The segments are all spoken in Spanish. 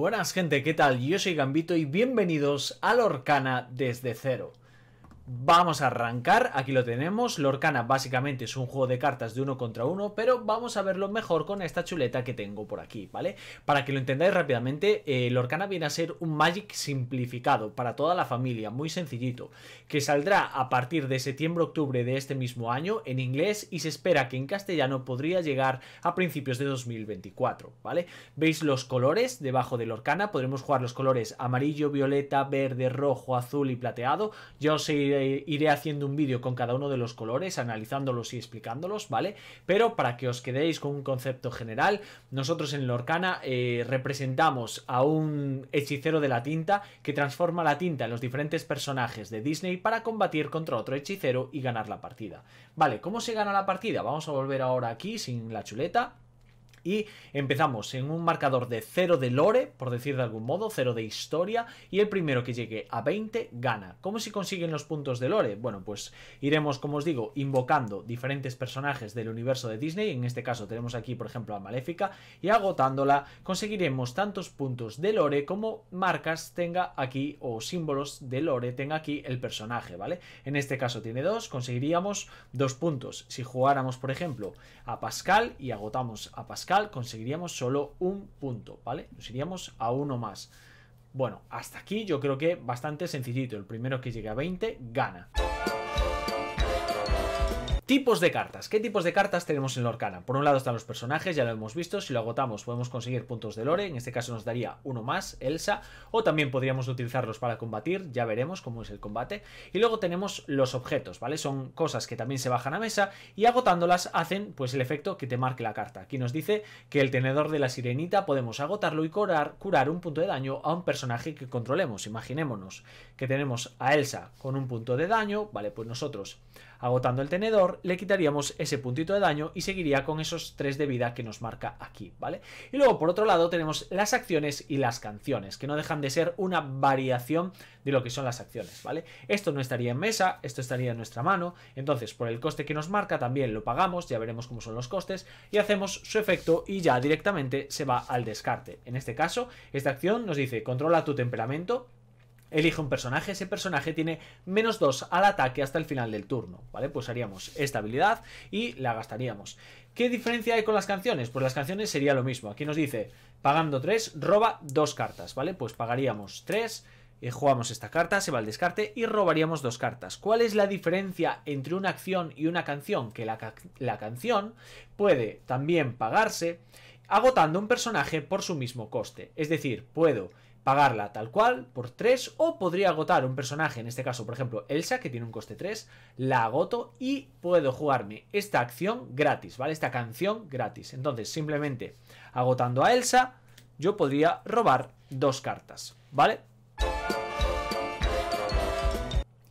buenas gente, ¿qué tal? Yo soy Gambito y bienvenidos a Lorcana desde cero. Vamos a arrancar, aquí lo tenemos, Lorcana básicamente es un juego de cartas de uno contra uno, pero vamos a verlo mejor con esta chuleta que tengo por aquí, ¿vale? Para que lo entendáis rápidamente, eh, Lorcana viene a ser un Magic simplificado para toda la familia, muy sencillito, que saldrá a partir de septiembre-octubre de este mismo año en inglés y se espera que en castellano podría llegar a principios de 2024, ¿vale? Veis los colores debajo de Lorcana, podremos jugar los colores amarillo, violeta, verde, rojo, azul y plateado, ya os iré eh, iré haciendo un vídeo con cada uno de los colores, analizándolos y explicándolos, ¿vale? Pero para que os quedéis con un concepto general, nosotros en Lorcana eh, representamos a un hechicero de la tinta que transforma la tinta en los diferentes personajes de Disney para combatir contra otro hechicero y ganar la partida. Vale, ¿cómo se gana la partida? Vamos a volver ahora aquí sin la chuleta. Y empezamos en un marcador de 0 de lore, por decir de algún modo, 0 de historia, y el primero que llegue a 20 gana. ¿Cómo se consiguen los puntos de lore? Bueno, pues iremos, como os digo, invocando diferentes personajes del universo de Disney, en este caso tenemos aquí, por ejemplo, a Maléfica, y agotándola conseguiremos tantos puntos de lore como marcas tenga aquí, o símbolos de lore tenga aquí el personaje, ¿vale? En este caso tiene dos, conseguiríamos dos puntos. Si jugáramos, por ejemplo, a Pascal y agotamos a Pascal, conseguiríamos solo un punto, ¿vale? Nos iríamos a uno más. Bueno, hasta aquí yo creo que bastante sencillito. El primero que llegue a 20 gana. Tipos de cartas. ¿Qué tipos de cartas tenemos en Lorcana? Por un lado están los personajes, ya lo hemos visto. Si lo agotamos podemos conseguir puntos de lore. En este caso nos daría uno más, Elsa. O también podríamos utilizarlos para combatir. Ya veremos cómo es el combate. Y luego tenemos los objetos, ¿vale? Son cosas que también se bajan a mesa y agotándolas hacen pues el efecto que te marque la carta. Aquí nos dice que el tenedor de la sirenita podemos agotarlo y curar, curar un punto de daño a un personaje que controlemos. Imaginémonos que tenemos a Elsa con un punto de daño. Vale, pues nosotros Agotando el tenedor, le quitaríamos ese puntito de daño y seguiría con esos 3 de vida que nos marca aquí, ¿vale? Y luego, por otro lado, tenemos las acciones y las canciones, que no dejan de ser una variación de lo que son las acciones, ¿vale? Esto no estaría en mesa, esto estaría en nuestra mano, entonces por el coste que nos marca también lo pagamos, ya veremos cómo son los costes, y hacemos su efecto y ya directamente se va al descarte. En este caso, esta acción nos dice controla tu temperamento, Elige un personaje, ese personaje tiene menos 2 al ataque hasta el final del turno, ¿vale? Pues haríamos esta habilidad y la gastaríamos. ¿Qué diferencia hay con las canciones? Pues las canciones sería lo mismo. Aquí nos dice, pagando 3, roba 2 cartas, ¿vale? Pues pagaríamos 3, y eh, jugamos esta carta, se va al descarte y robaríamos dos cartas. ¿Cuál es la diferencia entre una acción y una canción? Que la canción puede también pagarse agotando un personaje por su mismo coste. Es decir, puedo pagarla tal cual por 3 o podría agotar un personaje, en este caso por ejemplo Elsa que tiene un coste 3, la agoto y puedo jugarme esta acción gratis, ¿vale? Esta canción gratis. Entonces simplemente agotando a Elsa yo podría robar dos cartas, ¿vale?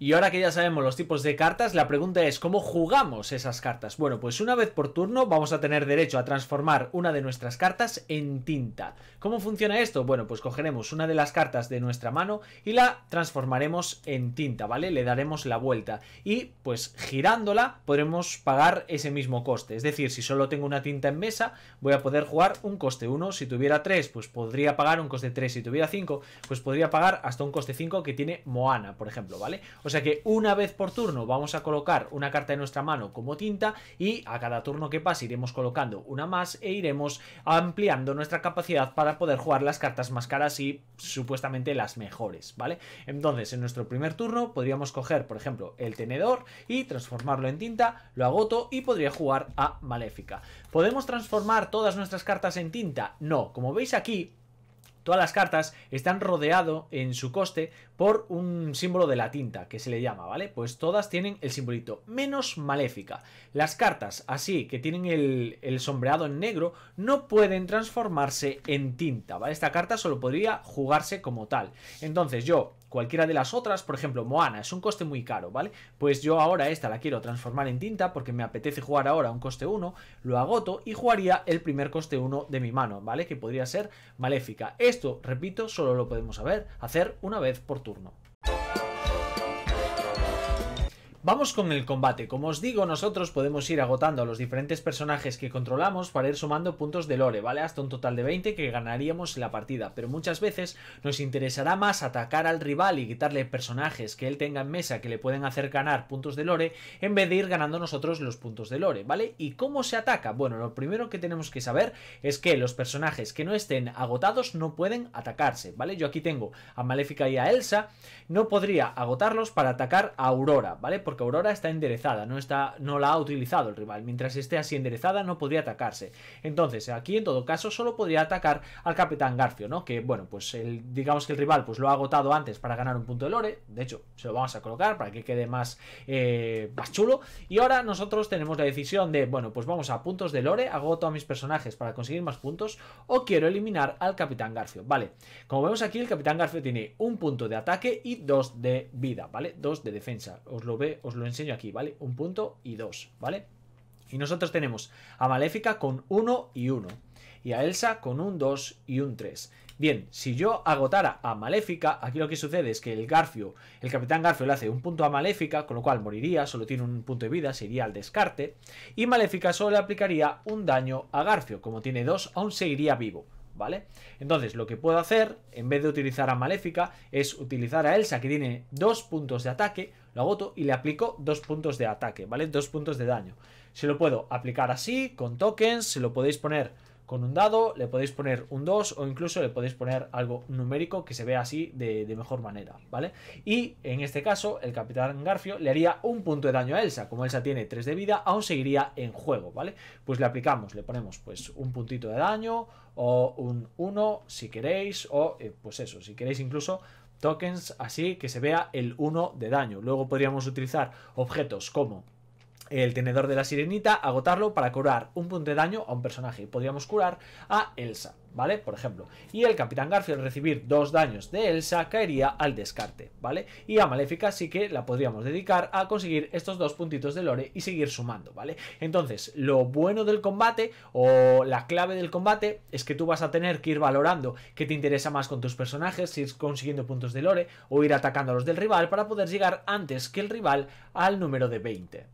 Y ahora que ya sabemos los tipos de cartas, la pregunta es ¿cómo jugamos esas cartas? Bueno, pues una vez por turno vamos a tener derecho a transformar una de nuestras cartas en tinta. ¿Cómo funciona esto? Bueno, pues cogeremos una de las cartas de nuestra mano y la transformaremos en tinta, ¿vale? Le daremos la vuelta y pues girándola podremos pagar ese mismo coste. Es decir, si solo tengo una tinta en mesa, voy a poder jugar un coste 1. Si tuviera 3, pues podría pagar un coste 3. Si tuviera 5, pues podría pagar hasta un coste 5 que tiene Moana, por ejemplo, ¿vale? O sea que una vez por turno vamos a colocar una carta en nuestra mano como tinta y a cada turno que pase iremos colocando una más e iremos ampliando nuestra capacidad para poder jugar las cartas más caras y supuestamente las mejores, ¿vale? Entonces en nuestro primer turno podríamos coger por ejemplo el tenedor y transformarlo en tinta, lo agoto y podría jugar a Maléfica. ¿Podemos transformar todas nuestras cartas en tinta? No, como veis aquí todas las cartas están rodeado en su coste por un símbolo de la tinta, que se le llama, ¿vale? Pues todas tienen el simbolito, menos maléfica. Las cartas así, que tienen el, el sombreado en negro, no pueden transformarse en tinta, ¿vale? Esta carta solo podría jugarse como tal. Entonces yo cualquiera de las otras, por ejemplo, Moana, es un coste muy caro, ¿vale? Pues yo ahora esta la quiero transformar en tinta porque me apetece jugar ahora un coste 1, lo agoto y jugaría el primer coste 1 de mi mano, ¿vale? Que podría ser maléfica. Esto, repito, solo lo podemos saber, hacer una vez por turno. Vamos con el combate. Como os digo, nosotros podemos ir agotando a los diferentes personajes que controlamos para ir sumando puntos de lore, ¿vale? Hasta un total de 20 que ganaríamos la partida. Pero muchas veces nos interesará más atacar al rival y quitarle personajes que él tenga en mesa que le pueden hacer ganar puntos de lore en vez de ir ganando nosotros los puntos de lore, ¿vale? ¿Y cómo se ataca? Bueno, lo primero que tenemos que saber es que los personajes que no estén agotados no pueden atacarse, ¿vale? Yo aquí tengo a Maléfica y a Elsa, no podría agotarlos para atacar a Aurora, ¿vale? Aurora está enderezada, no, está, no la ha utilizado el rival. Mientras esté así enderezada no podría atacarse. Entonces, aquí en todo caso solo podría atacar al Capitán Garfio, ¿no? Que bueno, pues digamos que el rival pues lo ha agotado antes para ganar un punto de lore. De hecho, se lo vamos a colocar para que quede más, eh, más chulo. Y ahora nosotros tenemos la decisión de, bueno, pues vamos a puntos de lore, agoto a mis personajes para conseguir más puntos o quiero eliminar al Capitán Garfio. Vale, como vemos aquí el Capitán Garfio tiene un punto de ataque y dos de vida, ¿vale? Dos de defensa. Os lo, veo os lo enseño aquí, ¿vale? Un punto y dos, ¿vale? Y nosotros tenemos a Maléfica con 1 y uno. Y a Elsa con un 2 y un 3. Bien, si yo agotara a Maléfica, aquí lo que sucede es que el Garfio, el Capitán Garfio le hace un punto a Maléfica, con lo cual moriría, solo tiene un punto de vida, sería iría al descarte. Y Maléfica solo le aplicaría un daño a Garfio, como tiene dos, aún seguiría vivo. ¿Vale? Entonces lo que puedo hacer, en vez de utilizar a Maléfica, es utilizar a Elsa que tiene dos puntos de ataque lo agoto y le aplico dos puntos de ataque, ¿vale? Dos puntos de daño. Se lo puedo aplicar así, con tokens, se lo podéis poner con un dado, le podéis poner un 2 o incluso le podéis poner algo numérico que se vea así de, mejor manera, ¿vale? Y en este caso, el Capitán Garfio le haría un punto de daño a Elsa. Como Elsa tiene 3 de vida, aún seguiría en juego, ¿vale? Pues le aplicamos, le ponemos pues un puntito de daño o un 1 si queréis, o eh, pues eso, si queréis incluso tokens así que se vea el 1 de daño. Luego podríamos utilizar objetos como el tenedor de la sirenita, agotarlo para curar un punto de daño a un personaje. Podríamos curar a Elsa. ¿vale? Por ejemplo. Y el Capitán Garfield recibir dos daños de Elsa caería al descarte, ¿vale? Y a Maléfica sí que la podríamos dedicar a conseguir estos dos puntitos de lore y seguir sumando, ¿vale? Entonces, lo bueno del combate o la clave del combate es que tú vas a tener que ir valorando qué te interesa más con tus personajes, ir consiguiendo puntos de lore o ir atacando a los del rival para poder llegar antes que el rival al número de 20.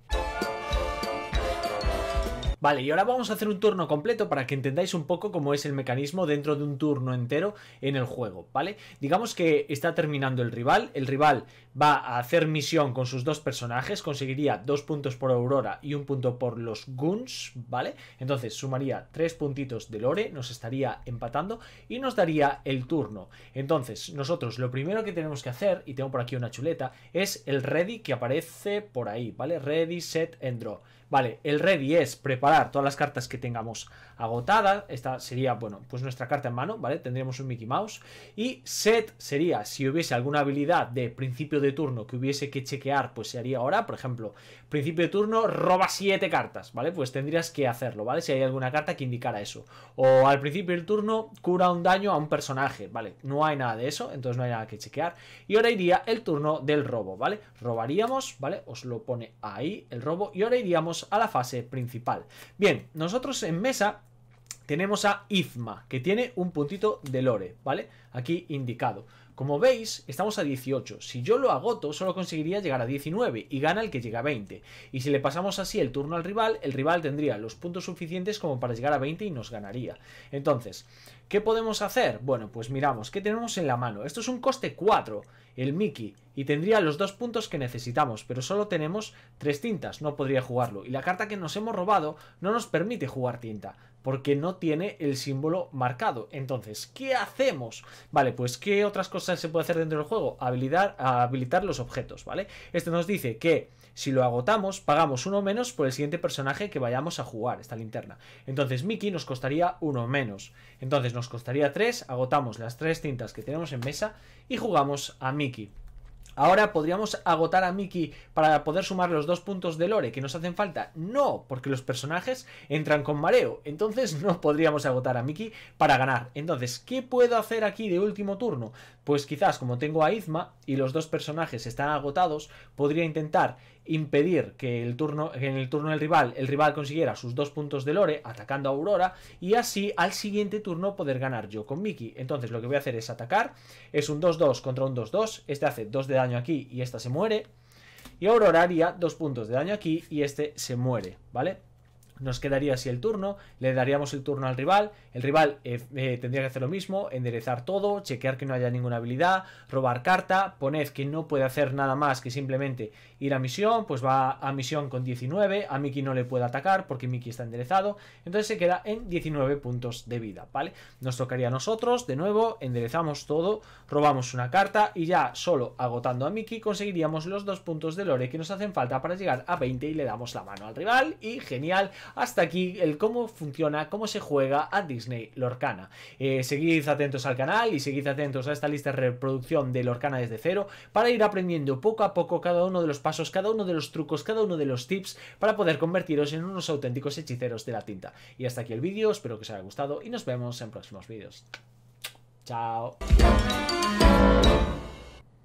Vale, y ahora vamos a hacer un turno completo para que entendáis un poco cómo es el mecanismo dentro de un turno entero en el juego, ¿vale? Digamos que está terminando el rival, el rival va a hacer misión con sus dos personajes, conseguiría dos puntos por Aurora y un punto por los Guns, ¿vale? Entonces sumaría tres puntitos de Lore, nos estaría empatando y nos daría el turno. Entonces, nosotros lo primero que tenemos que hacer, y tengo por aquí una chuleta, es el ready que aparece por ahí, ¿vale? Ready, set and draw. Vale, el ready es preparar todas las cartas que tengamos agotadas. Esta sería, bueno, pues nuestra carta en mano, ¿vale? Tendríamos un Mickey Mouse. Y set sería, si hubiese alguna habilidad de principio de turno que hubiese que chequear, pues se haría ahora. Por ejemplo, principio de turno roba 7 cartas, ¿vale? Pues tendrías que hacerlo, ¿vale? Si hay alguna carta que indicara eso. O al principio del turno cura un daño a un personaje, ¿vale? No hay nada de eso, entonces no hay nada que chequear. Y ahora iría el turno del robo, ¿vale? Robaríamos, ¿vale? Os lo pone ahí el robo. Y ahora iríamos a la fase principal. Bien, nosotros en mesa tenemos a Izma, que tiene un puntito de lore, ¿vale? Aquí indicado. Como veis, estamos a 18. Si yo lo agoto, solo conseguiría llegar a 19 y gana el que llega a 20. Y si le pasamos así el turno al rival, el rival tendría los puntos suficientes como para llegar a 20 y nos ganaría. Entonces, ¿qué podemos hacer? Bueno, pues miramos, ¿qué tenemos en la mano? Esto es un coste 4, el Mickey, y tendría los dos puntos que necesitamos, pero solo tenemos tres tintas, no podría jugarlo. Y la carta que nos hemos robado no nos permite jugar tinta porque no tiene el símbolo marcado. Entonces, ¿qué hacemos? Vale, pues ¿qué otras cosas se puede hacer dentro del juego? Habilitar, habilitar los objetos, ¿vale? Este nos dice que si lo agotamos, pagamos uno menos por el siguiente personaje que vayamos a jugar, esta linterna. Entonces, Mickey nos costaría uno menos. Entonces, nos costaría tres, agotamos las tres cintas que tenemos en mesa y jugamos a Mickey. Ahora, ¿podríamos agotar a Mickey para poder sumar los dos puntos de lore que nos hacen falta? No, porque los personajes entran con mareo. Entonces no podríamos agotar a Mickey para ganar. Entonces, ¿qué puedo hacer aquí de último turno? Pues quizás como tengo a Izma y los dos personajes están agotados, podría intentar impedir que el turno, en el turno del rival el rival consiguiera sus dos puntos de lore atacando a Aurora y así al siguiente turno poder ganar yo con Miki Entonces lo que voy a hacer es atacar, es un 2-2 contra un 2-2, este hace 2 de daño aquí y esta se muere y Aurora haría dos puntos de daño aquí y este se muere, ¿vale? nos quedaría así el turno, le daríamos el turno al rival, el rival eh, eh, tendría que hacer lo mismo, enderezar todo, chequear que no haya ninguna habilidad, robar carta, poned que no puede hacer nada más que simplemente ir a misión, pues va a misión con 19, a Miki no le puede atacar porque Miki está enderezado, entonces se queda en 19 puntos de vida, ¿vale? Nos tocaría a nosotros, de nuevo, enderezamos todo, robamos una carta y ya solo agotando a Miki conseguiríamos los dos puntos de lore que nos hacen falta para llegar a 20 y le damos la mano al rival y genial, hasta aquí el cómo funciona, cómo se juega a Disney Lorcana. Eh, seguid atentos al canal y seguid atentos a esta lista de reproducción de Lorcana desde cero para ir aprendiendo poco a poco cada uno de los pasos, cada uno de los trucos, cada uno de los tips para poder convertiros en unos auténticos hechiceros de la tinta. Y hasta aquí el vídeo, espero que os haya gustado y nos vemos en próximos vídeos. Chao.